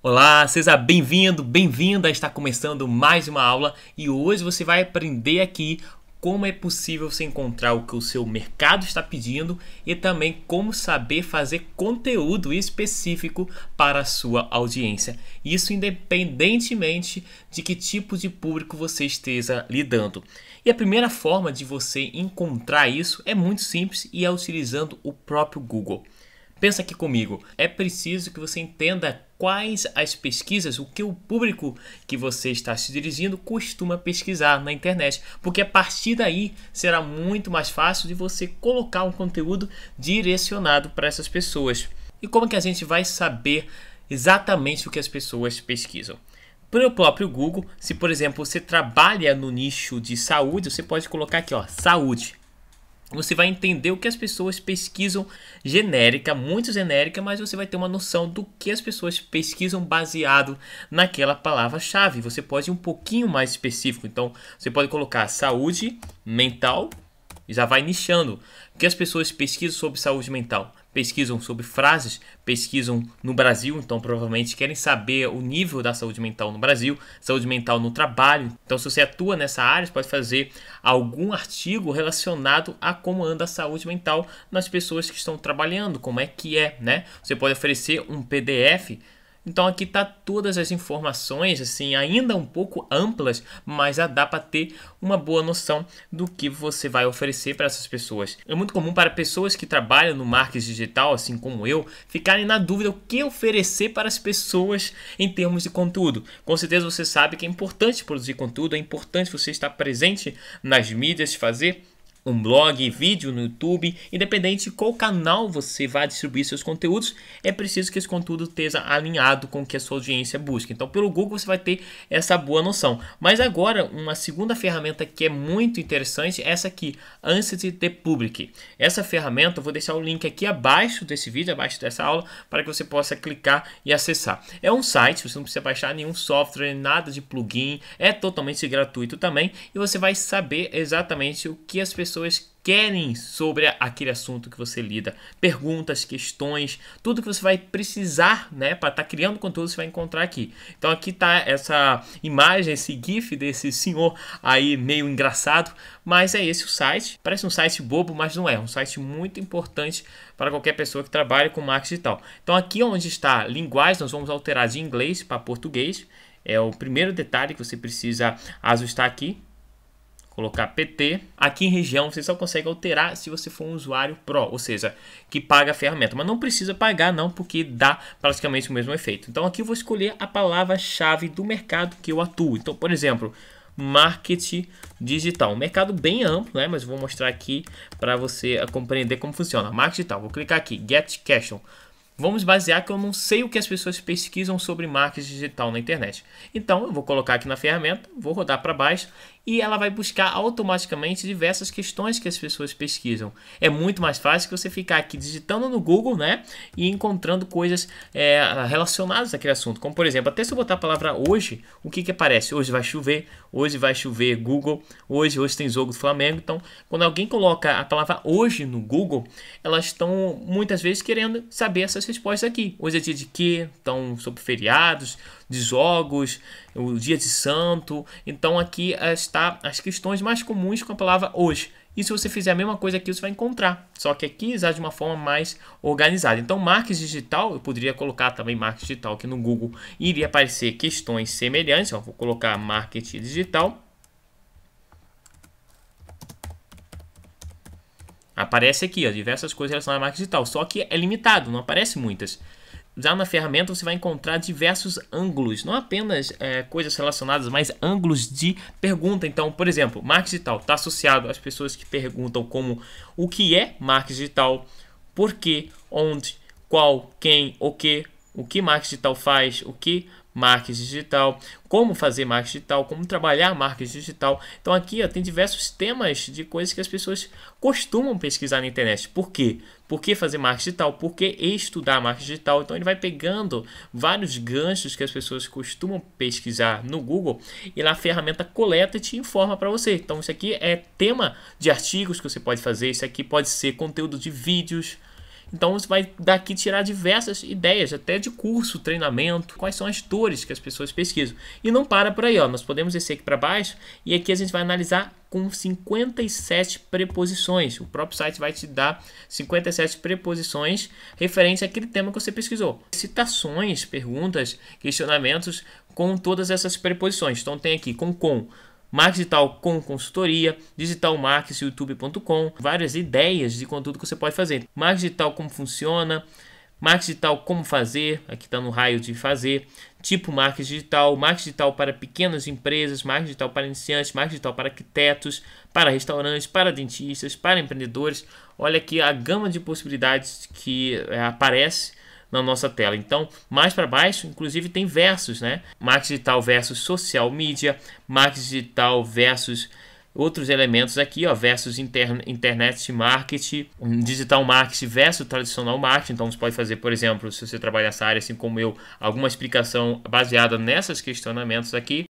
Olá, seja bem-vindo, bem-vinda. Está começando mais uma aula e hoje você vai aprender aqui como é possível você encontrar o que o seu mercado está pedindo e também como saber fazer conteúdo específico para a sua audiência. Isso independentemente de que tipo de público você esteja lidando. E a primeira forma de você encontrar isso é muito simples e é utilizando o próprio Google. Pensa aqui comigo, é preciso que você entenda quais as pesquisas, o que o público que você está se dirigindo costuma pesquisar na internet, porque a partir daí será muito mais fácil de você colocar um conteúdo direcionado para essas pessoas. E como que a gente vai saber exatamente o que as pessoas pesquisam? Para o próprio Google, se por exemplo você trabalha no nicho de saúde, você pode colocar aqui ó, saúde você vai entender o que as pessoas pesquisam genérica, muito genérica, mas você vai ter uma noção do que as pessoas pesquisam baseado naquela palavra-chave. Você pode ir um pouquinho mais específico, então você pode colocar saúde mental, já vai nichando. O que as pessoas pesquisam sobre saúde mental? pesquisam sobre frases, pesquisam no Brasil, então provavelmente querem saber o nível da saúde mental no Brasil, saúde mental no trabalho. Então, se você atua nessa área, você pode fazer algum artigo relacionado a como anda a saúde mental nas pessoas que estão trabalhando, como é que é, né? Você pode oferecer um PDF então aqui tá todas as informações, assim, ainda um pouco amplas, mas já dá para ter uma boa noção do que você vai oferecer para essas pessoas. É muito comum para pessoas que trabalham no marketing digital, assim como eu, ficarem na dúvida o que oferecer para as pessoas em termos de conteúdo. Com certeza você sabe que é importante produzir conteúdo, é importante você estar presente nas mídias, fazer um blog, vídeo no YouTube, independente de qual canal você vai distribuir seus conteúdos, é preciso que esse conteúdo esteja alinhado com o que a sua audiência busca. Então, pelo Google você vai ter essa boa noção. Mas agora, uma segunda ferramenta que é muito interessante é essa aqui, Ansett The Public. Essa ferramenta, eu vou deixar o link aqui abaixo desse vídeo, abaixo dessa aula, para que você possa clicar e acessar. É um site, você não precisa baixar nenhum software, nada de plugin, é totalmente gratuito também, e você vai saber exatamente o que as pessoas pessoas querem sobre aquele assunto que você lida. Perguntas, questões, tudo que você vai precisar, né, para estar tá criando conteúdo, você vai encontrar aqui. Então aqui tá essa imagem, esse GIF desse senhor aí meio engraçado, mas é esse o site. Parece um site bobo, mas não é, é um site muito importante para qualquer pessoa que trabalha com marketing digital. Então aqui onde está linguagem, nós vamos alterar de inglês para português. É o primeiro detalhe que você precisa ajustar aqui colocar PT. Aqui em região você só consegue alterar se você for um usuário Pro, ou seja, que paga a ferramenta. Mas não precisa pagar não, porque dá praticamente o mesmo efeito. Então aqui eu vou escolher a palavra-chave do mercado que eu atuo. Então, por exemplo, marketing digital. Um mercado bem amplo, né? mas vou mostrar aqui para você compreender como funciona. Marketing digital, vou clicar aqui, Get Question. Vamos basear que eu não sei o que as pessoas pesquisam sobre marketing digital na internet. Então, eu vou colocar aqui na ferramenta, vou rodar para baixo e ela vai buscar automaticamente diversas questões que as pessoas pesquisam. É muito mais fácil que você ficar aqui digitando no Google, né, e encontrando coisas é, relacionadas àquele assunto. Como por exemplo, até se eu botar a palavra hoje, o que que aparece? Hoje vai chover, hoje vai chover Google, hoje hoje tem jogo do Flamengo. Então, quando alguém coloca a palavra hoje no Google, elas estão muitas vezes querendo saber essas respostas aqui. Hoje é dia de quê? Estão sobre feriados, de jogos, o dia de santo. Então aqui está listar as questões mais comuns com a palavra hoje. E se você fizer a mesma coisa aqui, você vai encontrar. Só que aqui está de uma forma mais organizada. Então, marketing digital, eu poderia colocar também marketing digital aqui no Google. Iria aparecer questões semelhantes. Ó, vou colocar marketing digital. Aparece aqui, ó, diversas coisas relacionadas à marketing digital. Só que é limitado, não aparece muitas. Já na ferramenta você vai encontrar diversos ângulos, não apenas é, coisas relacionadas, mas ângulos de pergunta. Então, por exemplo, marketing digital está associado às pessoas que perguntam como o que é marketing digital, por que, onde, qual, quem, o que, o que marketing digital faz, o que marketing digital, como fazer marketing digital, como trabalhar marketing digital. Então aqui ó, tem diversos temas de coisas que as pessoas costumam pesquisar na internet. Por quê? por que fazer marketing digital, por que estudar marketing digital. Então ele vai pegando vários ganchos que as pessoas costumam pesquisar no Google e lá a ferramenta coleta e te informa para você. Então isso aqui é tema de artigos que você pode fazer, isso aqui pode ser conteúdo de vídeos, então você vai daqui tirar diversas ideias, até de curso, treinamento, quais são as dores que as pessoas pesquisam. E não para por aí, ó. nós podemos descer aqui para baixo e aqui a gente vai analisar com 57 preposições. O próprio site vai te dar 57 preposições referentes àquele tema que você pesquisou. Citações, perguntas, questionamentos com todas essas preposições. Então tem aqui com com marketing digital com consultoria, digitalmarketsyoutube.com, várias ideias de conteúdo que você pode fazer. Marketing digital como funciona, marketing digital como fazer, aqui está no raio de fazer, tipo marketing digital, marketing digital para pequenas empresas, marketing digital para iniciantes, marketing digital para arquitetos, para restaurantes, para dentistas, para empreendedores. Olha aqui a gama de possibilidades que eh, aparece na nossa tela. Então, mais para baixo, inclusive tem versos, né? Marketing digital versus social media, marketing digital versus outros elementos aqui, ó, versus inter, internet marketing, digital marketing versus tradicional marketing. Então, você pode fazer, por exemplo, se você trabalha essa área, assim como eu, alguma explicação baseada nesses questionamentos aqui.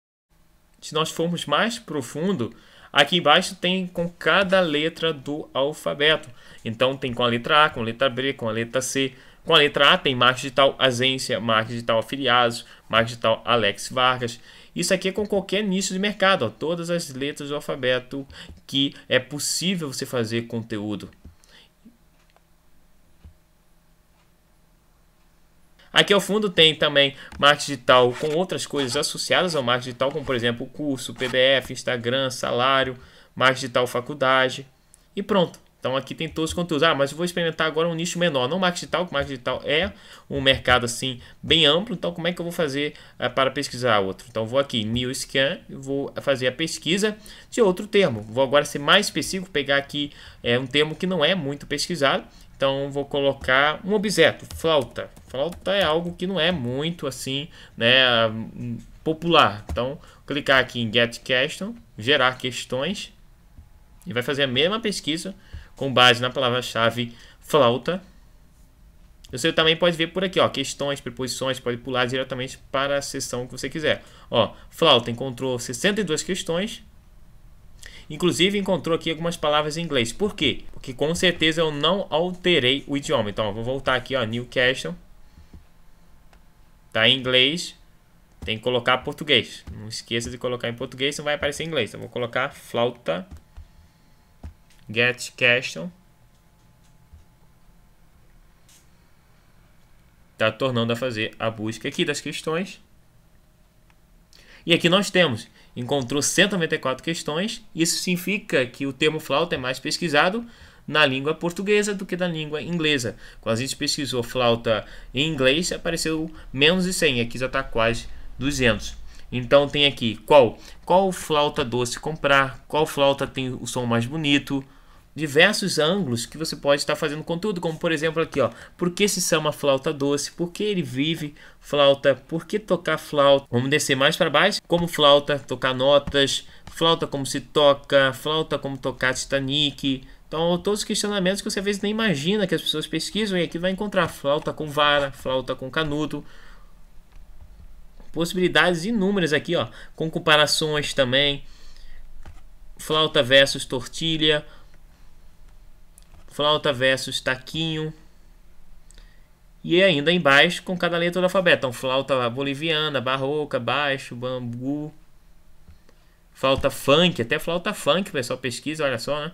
Se nós formos mais profundo, aqui embaixo tem com cada letra do alfabeto. Então, tem com a letra A, com a letra B, com a letra C. Com a letra A tem marca digital Azência, marca digital Afiliados, marca digital Alex Vargas. Isso aqui é com qualquer nicho de mercado, ó, todas as letras do alfabeto que é possível você fazer conteúdo. Aqui ao fundo tem também marketing digital com outras coisas associadas ao marketing digital, como por exemplo curso, PDF, Instagram, salário, marketing digital faculdade. E pronto. Então aqui tem todos os conteúdos. Ah, mas eu vou experimentar agora um nicho menor, não marketing digital, porque marketing digital é um mercado assim bem amplo. Então como é que eu vou fazer eh, para pesquisar outro? Então vou aqui new scan, vou fazer a pesquisa de outro termo. Vou agora ser mais específico, pegar aqui é, um termo que não é muito pesquisado. Então vou colocar um objeto, flauta. Flauta é algo que não é muito assim, né, popular. Então clicar aqui em get question, gerar questões e vai fazer a mesma pesquisa com base na palavra-chave flauta. Você também pode ver por aqui, ó, questões, preposições, pode pular diretamente para a seção que você quiser. Ó, flauta encontrou 62 questões. Inclusive encontrou aqui algumas palavras em inglês. Por quê? Porque com certeza eu não alterei o idioma. Então, ó, vou voltar aqui, ó, Newcastle. Tá em inglês. Tem que colocar português. Não esqueça de colocar em português, não vai aparecer em inglês. Então, vou colocar flauta get question está tornando a fazer a busca aqui das questões. E aqui nós temos, encontrou 194 questões, isso significa que o termo flauta é mais pesquisado na língua portuguesa do que na língua inglesa. Quando a gente pesquisou flauta em inglês, apareceu menos de 100, aqui já está quase 200. Então tem aqui qual, qual flauta doce comprar, qual flauta tem o som mais bonito, diversos ângulos que você pode estar fazendo conteúdo, como por exemplo aqui, ó, por que se chama flauta doce, por que ele vive flauta, por que tocar flauta, vamos descer mais para baixo, como flauta, tocar notas, flauta como se toca, flauta como tocar Titanic, então todos os questionamentos que você às vezes nem imagina que as pessoas pesquisam e aqui vai encontrar flauta com vara, flauta com canudo, possibilidades inúmeras aqui, ó, com comparações também, flauta versus tortilha, flauta versus taquinho. E ainda embaixo com cada letra do alfabeto. Então, flauta boliviana, barroca, baixo, bambu. Flauta funk, até flauta funk, pessoal pesquisa, olha só, né?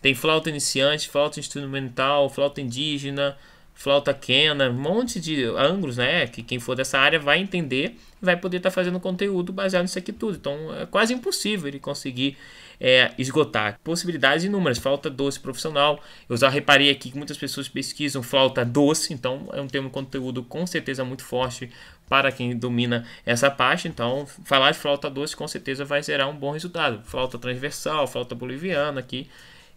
Tem flauta iniciante, flauta instrumental, flauta indígena, flauta quena, um monte de ângulos, né? Que quem for dessa área vai entender, vai poder estar tá fazendo conteúdo baseado nisso aqui tudo. Então é quase impossível ele conseguir é, esgotar. Possibilidades inúmeras, flauta doce profissional. Eu já reparei aqui que muitas pessoas pesquisam flauta doce, então é um termo conteúdo com certeza muito forte para quem domina essa parte. Então, falar de flauta doce com certeza vai gerar um bom resultado. Flauta transversal, flauta boliviana aqui.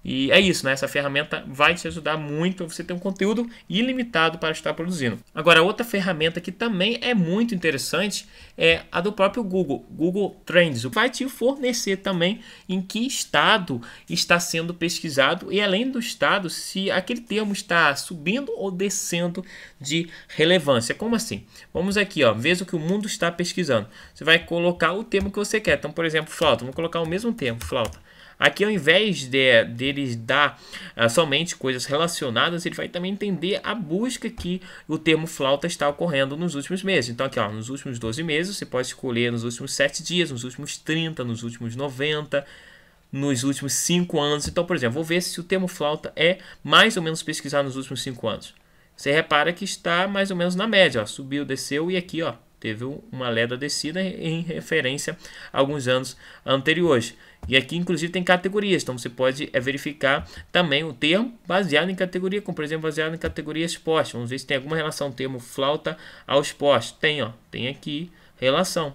E é isso, né? Essa ferramenta vai te ajudar muito. Você tem um conteúdo ilimitado para estar produzindo. Agora, outra ferramenta que também é muito interessante é a do próprio Google, Google Trends. Vai te fornecer também em que estado está sendo pesquisado e, além do estado, se aquele termo está subindo ou descendo de relevância. Como assim? Vamos aqui, ó. Veja o que o mundo está pesquisando. Você vai colocar o termo que você quer. Então, por exemplo, flauta. Vamos colocar o mesmo termo, flauta. Aqui, ao invés de deles dar uh, somente coisas relacionadas, ele vai também entender a busca que o termo flauta está ocorrendo nos últimos meses. Então, aqui, ó, nos últimos 12 meses, você pode escolher nos últimos 7 dias, nos últimos 30, nos últimos 90 nos últimos 5 anos. Então, por exemplo, vou ver se o termo flauta é mais ou menos pesquisado nos últimos 5 anos. Você repara que está mais ou menos na média, ó, subiu, desceu e aqui, ó, Teve uma leda descida em referência a alguns anos anteriores. E aqui, inclusive, tem categorias. Então, você pode é, verificar também o termo baseado em categoria, como por exemplo, baseado em categoria esporte. Vamos ver se tem alguma relação o termo flauta ao esporte. Tem, ó, tem aqui relação.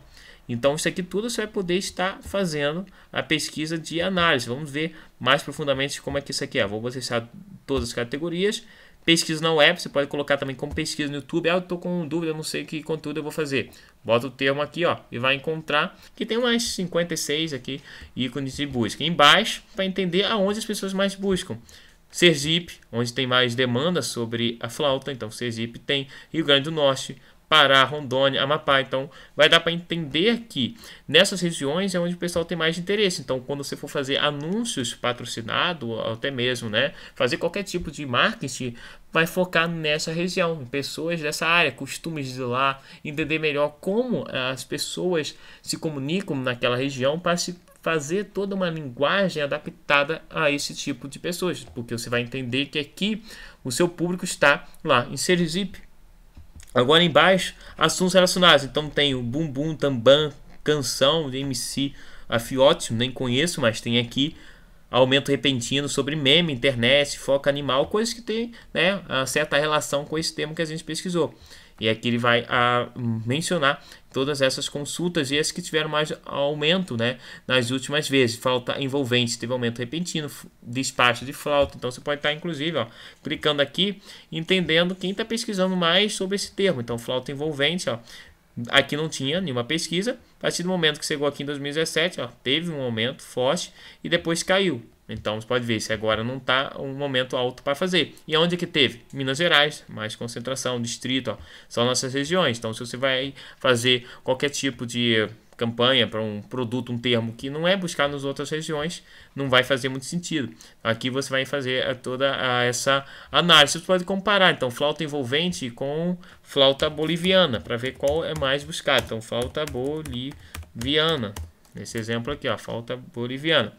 Então, isso aqui tudo você vai poder estar fazendo a pesquisa de análise. Vamos ver mais profundamente como é que isso aqui é. Vou acessar todas as categorias Pesquisa na web, você pode colocar também como pesquisa no YouTube. Ah, eu tô com dúvida, não sei que conteúdo eu vou fazer. Bota o termo aqui, ó, e vai encontrar que tem umas 56 aqui ícones de busca. Embaixo, para entender aonde as pessoas mais buscam. Sergipe, onde tem mais demanda sobre a flauta, então Sergipe tem. Rio Grande do Norte, Pará, Rondônia, Amapá. Então, vai dar para entender que nessas regiões é onde o pessoal tem mais interesse. Então, quando você for fazer anúncios patrocinado, até mesmo, né, fazer qualquer tipo de marketing, vai focar nessa região, em pessoas dessa área, costumes de lá, entender melhor como eh, as pessoas se comunicam naquela região para se fazer toda uma linguagem adaptada a esse tipo de pessoas, porque você vai entender que aqui o seu público está lá em Sergipe, Agora embaixo, assuntos relacionados. Então tem o Bumbum, tamban Canção, MC Afiote, nem conheço, mas tem aqui. Aumento repentino sobre meme, internet, foca animal, coisas que tem né, certa relação com esse tema que a gente pesquisou. E aqui ele vai a, ah, mencionar todas essas consultas e as que tiveram mais aumento né, nas últimas vezes. Falta envolvente, teve aumento repentino, despacho de flauta. Então você pode estar, inclusive, ó, clicando aqui, entendendo quem está pesquisando mais sobre esse termo. Então, flauta envolvente, ó, aqui não tinha nenhuma pesquisa. A partir do momento que chegou aqui em 2017, ó, teve um aumento forte e depois caiu. Então você pode ver, se agora não está um momento alto para fazer. E onde é que teve? Minas Gerais, mais concentração, distrito, ó, são nossas regiões. Então se você vai fazer qualquer tipo de campanha para um produto, um termo que não é buscado nas outras regiões, não vai fazer muito sentido. Aqui você vai fazer eh, toda ah, essa análise. Você pode comparar, então, flauta envolvente com flauta boliviana, para ver qual é mais buscado. Então, flauta boliviana. Nesse exemplo aqui, ó, flauta boliviana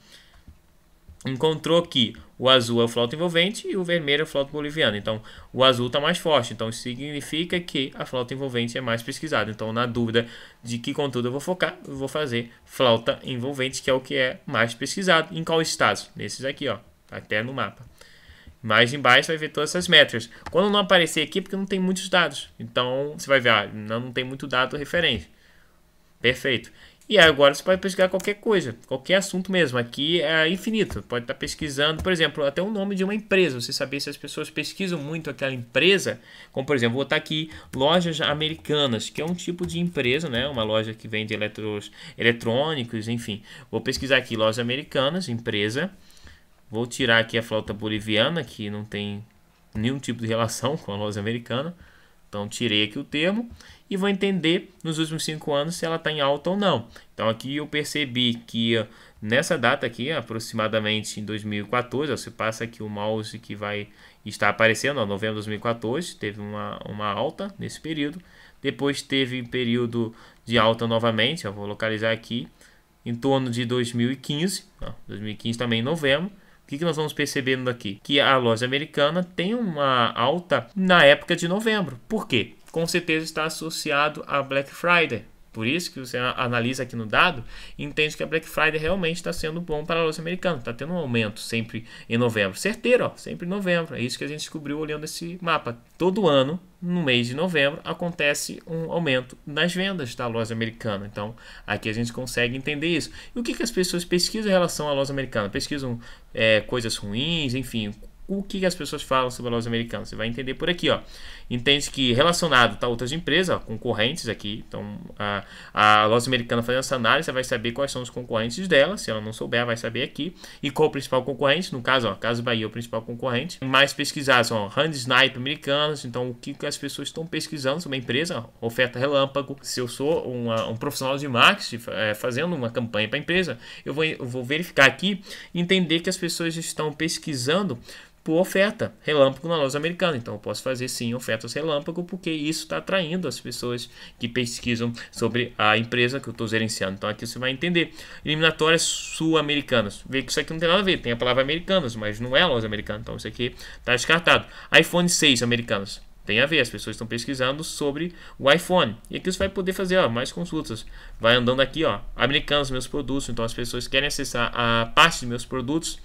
encontrou que o azul é o flauta envolvente e o vermelho é o flauta boliviana. Então, o azul está mais forte. Então, significa que a flauta envolvente é mais pesquisada. Então, na dúvida de que conteúdo eu vou focar, eu vou fazer flauta envolvente, que é o que é mais pesquisado. Em qual estado? Nesses aqui, ó, até no mapa. Mais embaixo vai ver todas essas métricas. Quando não aparecer aqui, é porque não tem muitos dados. Então, você vai ver, ah, não, não tem muito dado referente. Perfeito. E agora você pode pesquisar qualquer coisa, qualquer assunto mesmo. Aqui é infinito. Pode estar tá pesquisando, por exemplo, até o nome de uma empresa. Você saber se as pessoas pesquisam muito aquela empresa. Como, por exemplo, vou botar aqui lojas americanas, que é um tipo de empresa, né? Uma loja que vende eletros, eletrônicos, enfim. Vou pesquisar aqui lojas americanas, empresa. Vou tirar aqui a flauta boliviana, que não tem nenhum tipo de relação com a loja americana. Então, tirei aqui o termo e vou entender nos últimos cinco anos se ela está em alta ou não. Então aqui eu percebi que nessa data aqui, aproximadamente em 2014, você passa aqui o mouse que vai estar aparecendo, ó, novembro de 2014, teve uma, uma alta nesse período. Depois teve um período de alta novamente, Eu vou localizar aqui, em torno de 2015, ó, 2015 também em novembro. O que nós vamos percebendo aqui? Que a loja americana tem uma alta na época de novembro. Por quê? com certeza está associado a Black Friday. Por isso que você analisa aqui no dado e entende que a Black Friday realmente está sendo bom para a loja americana. Está tendo um aumento sempre em novembro. Certeiro, ó, sempre em novembro. É isso que a gente descobriu olhando esse mapa. Todo ano, no mês de novembro, acontece um aumento nas vendas da loja americana. Então, aqui a gente consegue entender isso. E o que, que as pessoas pesquisam em relação à loja americana? Pesquisam é, coisas ruins, enfim, o que as pessoas falam sobre a loja americana. Você vai entender por aqui, ó. Entende que relacionado tá outras empresas, ó, concorrentes aqui. Então, a, a loja americana fazendo essa análise, você vai saber quais são os concorrentes dela. Se ela não souber, vai saber aqui. E qual o principal concorrente, no caso, ó, Caso Bahia é o principal concorrente. Mais pesquisados, ó, Hand Snipe americanos. Então, o que, que as pessoas estão pesquisando sobre a empresa, ó, oferta relâmpago. Se eu sou uma, um profissional de marketing é, fazendo uma campanha para a empresa, eu vou, eu vou verificar aqui entender que as pessoas estão pesquisando por oferta relâmpago na loja americana. Então eu posso fazer sim ofertas relâmpago, porque isso está atraindo as pessoas que pesquisam sobre a empresa que eu estou gerenciando. Então aqui você vai entender. Eliminatórias sul-americanas. Vê que isso aqui não tem nada a ver, tem a palavra americanas, mas não é a loja americana. Então isso aqui está descartado. iPhone 6 americanas tem a ver, as pessoas estão pesquisando sobre o iPhone. E aqui você vai poder fazer ó, mais consultas. Vai andando aqui, ó, americanos, meus produtos. Então as pessoas querem acessar a parte de meus produtos.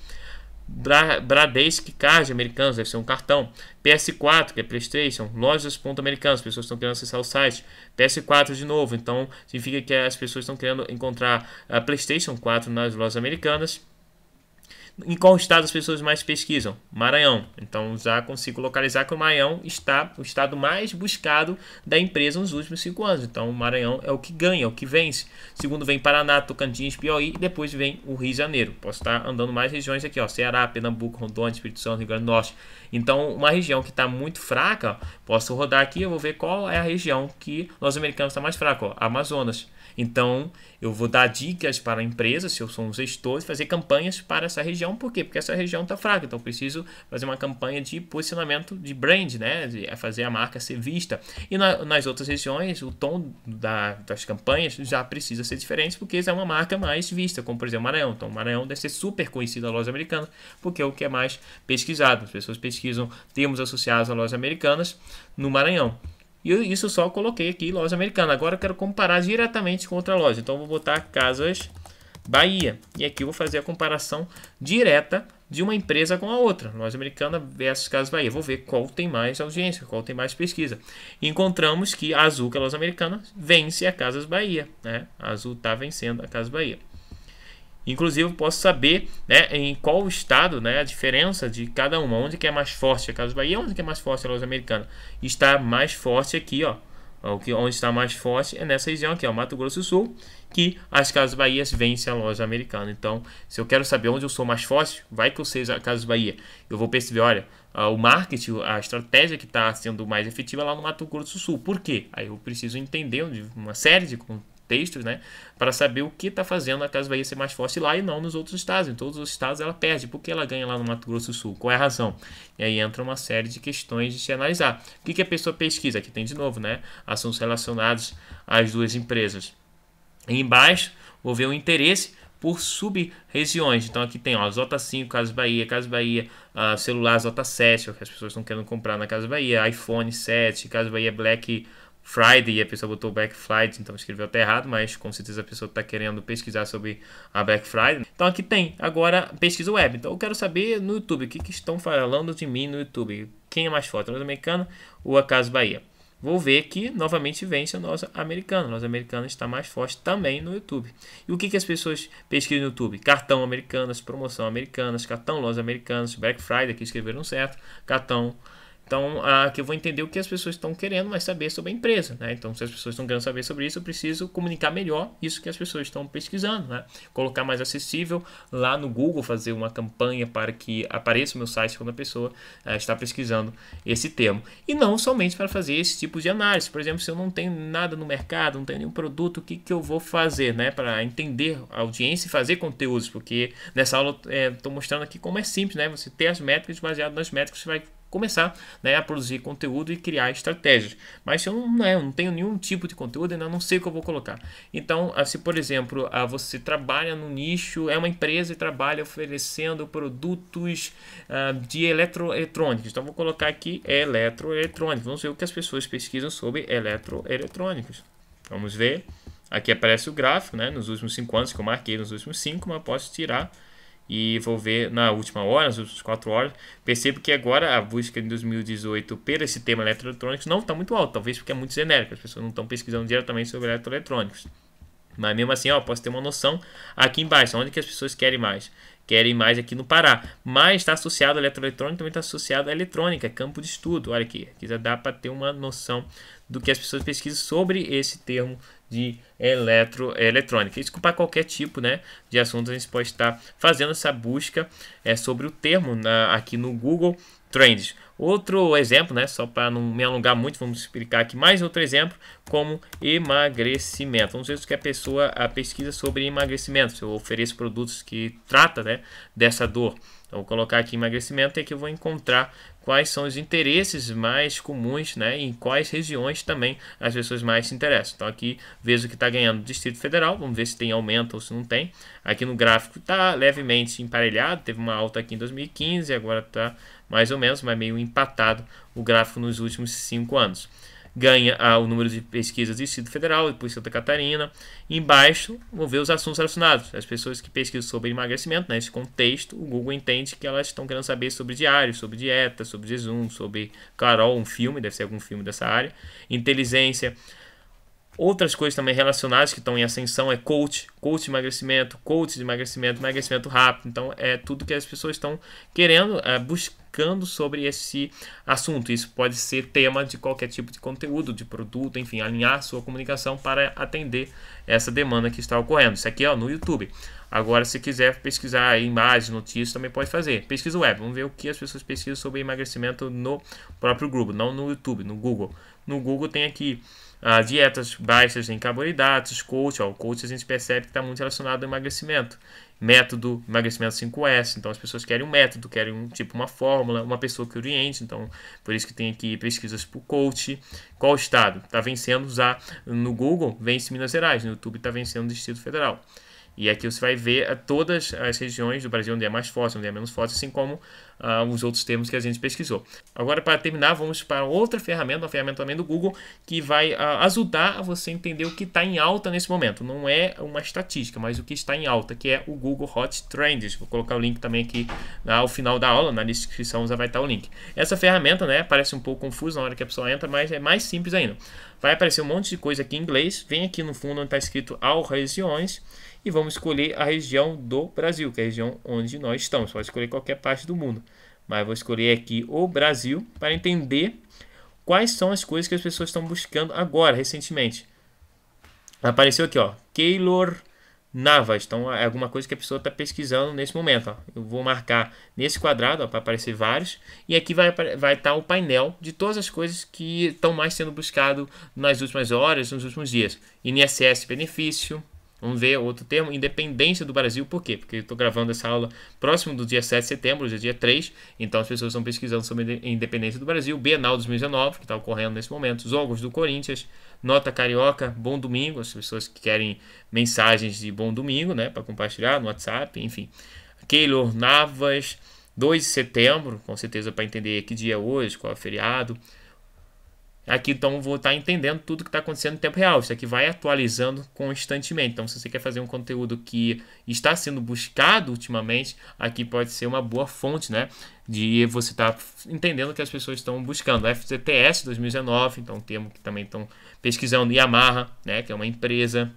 Bra Bradesc Card, americanos, deve ser um cartão. PS4, que é PlayStation, lojas.americanas, as pessoas estão querendo acessar o site. PS4 de novo, então significa que as pessoas estão querendo encontrar a PlayStation 4 nas lojas americanas em qual estado as pessoas mais pesquisam? Maranhão. Então já consigo localizar que o Maranhão está o estado mais buscado da empresa nos últimos cinco anos. Então o Maranhão é o que ganha, é o que vence. Segundo vem Paraná, Tocantins, Piauí e depois vem o Rio de Janeiro. Posso estar andando mais regiões aqui, ó, Ceará, Pernambuco, Rondônia, Espírito Santo, Rio Grande do Norte. Então uma região que está muito fraca, ó, posso rodar aqui, e vou ver qual é a região que nós americanos está mais fraco, ó, Amazonas. Então, eu vou dar dicas para empresas, se eu sou um gestor, fazer campanhas para essa região. Por quê? Porque essa região está fraca. Então, eu preciso fazer uma campanha de posicionamento de brand, né? De é fazer a marca ser vista. E na, nas outras regiões, o tom da, das campanhas já precisa ser diferente, porque é uma marca mais vista, como por exemplo Maranhão. Então, Maranhão deve ser super conhecido a loja americana, porque é o que é mais pesquisado. As pessoas pesquisam termos associados a lojas americanas no Maranhão. E isso só coloquei aqui loja americana. Agora eu quero comparar diretamente com outra loja. Então eu vou botar Casas Bahia. E aqui eu vou fazer a comparação direta de uma empresa com a outra. Loja americana versus Casas Bahia. Vou ver qual tem mais audiência, qual tem mais pesquisa. E encontramos que a Azul, que é a loja americana, vence a Casas Bahia. Né? A Azul está vencendo a Casas Bahia. Inclusive, eu posso saber né, em qual estado né, a diferença de cada uma. Onde que é mais forte a casa Bahia, onde que é mais forte a Loja Americana. Está mais forte aqui, ó. O que, onde está mais forte é nessa região aqui, ó, Mato Grosso do Sul, que as Casas Bahias vence a loja americana. Então, se eu quero saber onde eu sou mais forte, vai que eu seja a Casas Bahia. Eu vou perceber, olha, ah, o marketing, a estratégia que está sendo mais efetiva é lá no Mato Grosso do Sul. Por quê? Aí eu preciso entender uma série de textos, né? Para saber o que está fazendo a Casa Bahia ser mais forte lá e não nos outros estados. Em todos os estados ela perde. Por que ela ganha lá no Mato Grosso do Sul? Qual é a razão? E aí entra uma série de questões de se analisar. O que, que a pessoa pesquisa? Aqui tem de novo, né? Assuntos relacionados às duas empresas. E embaixo, vou ver o interesse por sub-regiões. Então aqui tem ó, Zota 5, Casa Bahia, Casa Bahia, uh, celular Zota é 7, que as pessoas estão querendo comprar na Casa Bahia, iPhone 7, Casa Bahia Black Friday e a pessoa botou Black Friday, então escreveu até errado, mas com certeza a pessoa está querendo pesquisar sobre a Black Friday. Então aqui tem agora pesquisa web. Então eu quero saber no YouTube o que, que estão falando de mim no YouTube. Quem é mais forte, nós americano ou a Casa Bahia? Vou ver que novamente vence a nossa americana. A nossa americana está mais forte também no YouTube. E o que, que as pessoas pesquisam no YouTube? Cartão americanas, promoção americanas, cartão lojas americanas, Black Friday, que escreveram certo, cartão então, aqui eu vou entender o que as pessoas estão querendo, mas saber sobre a empresa, né? Então, se as pessoas estão querendo saber sobre isso, eu preciso comunicar melhor isso que as pessoas estão pesquisando, né? Colocar mais acessível lá no Google, fazer uma campanha para que apareça o meu site quando a pessoa uh, está pesquisando esse termo. E não somente para fazer esse tipo de análise. Por exemplo, se eu não tenho nada no mercado, não tenho nenhum produto, o que, que eu vou fazer, né? Para entender a audiência e fazer conteúdos, porque nessa aula estou eh, é, mostrando aqui como é simples, né? Você ter as métricas baseado nas métricas, você vai começar né, a produzir conteúdo e criar estratégias. Mas eu não, né, não tenho nenhum tipo de conteúdo, ainda não sei o que eu vou colocar. Então, se assim, por exemplo, você trabalha no nicho, é uma empresa e trabalha oferecendo produtos ah, de eletroeletrônicos. Então, vou colocar aqui eletroeletrônicos. Vamos ver o que as pessoas pesquisam sobre eletroeletrônicos. Vamos ver. Aqui aparece o gráfico, né? Nos últimos 5 anos que eu marquei, nos últimos cinco, mas posso tirar e vou ver na última hora, nas últimas 4 horas, percebo que agora a busca em 2018 por esse tema eletroeletrônicos não está muito alta, talvez porque é muito genérico, as pessoas não estão pesquisando diretamente sobre eletroeletrônicos. Mas mesmo assim, ó, posso ter uma noção aqui embaixo, onde que as pessoas querem mais. Querem mais aqui no Pará. Mas está associado a eletroeletrônica, também está associado a eletrônica, campo de estudo. Olha aqui, aqui já dá para ter uma noção do que as pessoas pesquisam sobre esse termo de eletro, é, eletrônica. Isso para qualquer tipo né, de assunto, a gente pode estar fazendo essa busca é, sobre o termo na, aqui no Google Trends. Outro exemplo, né, só para não me alongar muito, vamos explicar aqui mais outro exemplo, como emagrecimento. Vamos ver se que a pessoa a pesquisa sobre emagrecimento, se eu ofereço produtos que trata né, dessa dor. Então, vou colocar aqui emagrecimento e aqui eu vou encontrar quais são os interesses mais comuns, né? em quais regiões também as pessoas mais se interessam. Então, aqui vejo que está ganhando o Distrito Federal, vamos ver se tem aumento ou se não tem. Aqui no gráfico está levemente emparelhado, teve uma alta aqui em 2015, agora está mais ou menos, mas meio empatado o gráfico nos últimos cinco anos ganha ah, o número de pesquisas do Distrito Federal, depois Santa Catarina. Embaixo, vão ver os assuntos relacionados. As pessoas que pesquisam sobre emagrecimento, nesse né, contexto, o Google entende que elas estão querendo saber sobre diário, sobre dieta, sobre jejum, sobre Carol, um filme, deve ser algum filme dessa área. Inteligência. Outras coisas também relacionadas que estão em ascensão é coach, coach de emagrecimento, coach de emagrecimento, emagrecimento rápido. Então, é tudo que as pessoas estão querendo, é, eh, buscando destacando sobre esse assunto. Isso pode ser tema de qualquer tipo de conteúdo, de produto, enfim, alinhar sua comunicação para atender essa demanda que está ocorrendo. Isso aqui ó, no YouTube. Agora, se quiser pesquisar imagens, notícias, também pode fazer. Pesquisa web, vamos ver o que as pessoas pesquisam sobre emagrecimento no próprio grupo, não no YouTube, no Google. No Google tem aqui ah, dietas baixas em carboidratos, coach, ó, o coach a gente percebe que está muito relacionado ao emagrecimento método emagrecimento 5S. Então as pessoas querem um método, querem um tipo uma fórmula, uma pessoa que oriente. Então por isso que tem aqui pesquisas por coach. Qual estado está vencendo usar no Google? Vence Minas Gerais, no YouTube está vencendo o Distrito Federal. E aqui você vai ver eh, todas as regiões do Brasil onde é mais forte, onde é menos forte, assim como uh, os outros termos que a gente pesquisou. Agora, para terminar, vamos para outra ferramenta, uma ferramenta também do Google, que vai ah, ajudar a você entender o que está em alta nesse momento. Não é uma estatística, mas o que está em alta, que é o Google Hot Trends. Vou colocar o link também aqui ah, ao final da aula, na descrição já vai estar o link. Essa ferramenta, né, parece um pouco confusa na hora que a pessoa entra, mas é mais simples ainda. Vai aparecer um monte de coisa aqui em inglês, vem aqui no fundo onde está escrito All Regiões, e vamos escolher a região do Brasil, que é a região onde nós estamos. Pode escolher qualquer parte do mundo, mas vou escolher aqui o Brasil para entender quais são as coisas que as pessoas estão buscando agora, recentemente. Apareceu aqui, ó, Keylor Navas. Então, é alguma coisa que a pessoa está pesquisando nesse momento. Ó. Eu vou marcar nesse quadrado para aparecer vários. E aqui vai estar vai tá o painel de todas as coisas que estão mais sendo buscado nas últimas horas, nos últimos dias. INSS benefício, Vamos ver outro termo, independência do Brasil, por quê? Porque eu estou gravando essa aula próximo do dia 7 de setembro, hoje é dia 3, então as pessoas estão pesquisando sobre a independência do Brasil, Bienal 2019, que está ocorrendo nesse momento, os jogos do Corinthians, Nota Carioca, Bom Domingo, as pessoas que querem mensagens de Bom Domingo, né, para compartilhar no WhatsApp, enfim. Keylor Navas, 2 de setembro, com certeza para entender que dia é hoje, qual é o feriado. Aqui então vou estar tá entendendo tudo que está acontecendo em tempo real. Isso aqui vai atualizando constantemente. Então, se você quer fazer um conteúdo que está sendo buscado ultimamente, aqui pode ser uma boa fonte, né? De você estar tá entendendo o que as pessoas estão buscando. FCTS 2019, então um termo que também estão pesquisando. Yamaha, né? Que é uma empresa.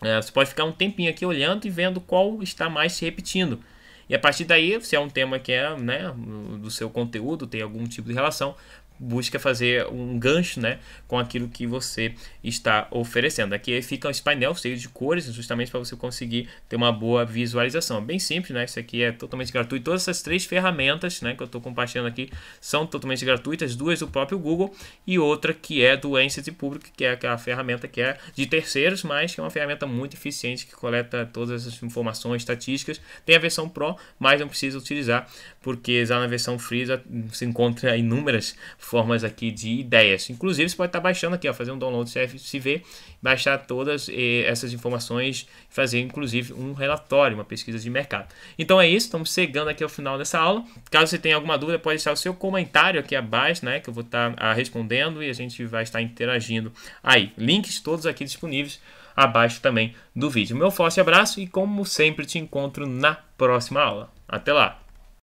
É, você pode ficar um tempinho aqui olhando e vendo qual está mais se repetindo. E a partir daí, se é um tema que é né, do seu conteúdo, tem algum tipo de relação, busca fazer um gancho né, com aquilo que você está oferecendo. Aqui fica um painel cheio de cores, justamente para você conseguir ter uma boa visualização. Bem simples, né? Isso aqui é totalmente gratuito. Todas essas três ferramentas né, que eu estou compartilhando aqui são totalmente gratuitas, duas do próprio Google e outra que é do Entity Public, que é aquela ferramenta que é de terceiros, mas que é uma ferramenta muito eficiente que coleta todas essas informações, estatísticas. Tem a versão Pro, mas não precisa utilizar, porque já na versão Free se encontra inúmeras formas aqui de ideias. Inclusive, você pode estar tá baixando aqui, ó, fazer um download CFCV, baixar todas eh, essas informações, fazer inclusive um relatório, uma pesquisa de mercado. Então é isso, estamos chegando aqui ao final dessa aula. Caso você tenha alguma dúvida, pode deixar o seu comentário aqui abaixo, né, que eu vou estar tá, ah, respondendo e a gente vai estar interagindo aí. Links todos aqui disponíveis abaixo também do vídeo. Meu forte abraço e como sempre te encontro na próxima aula. Até lá!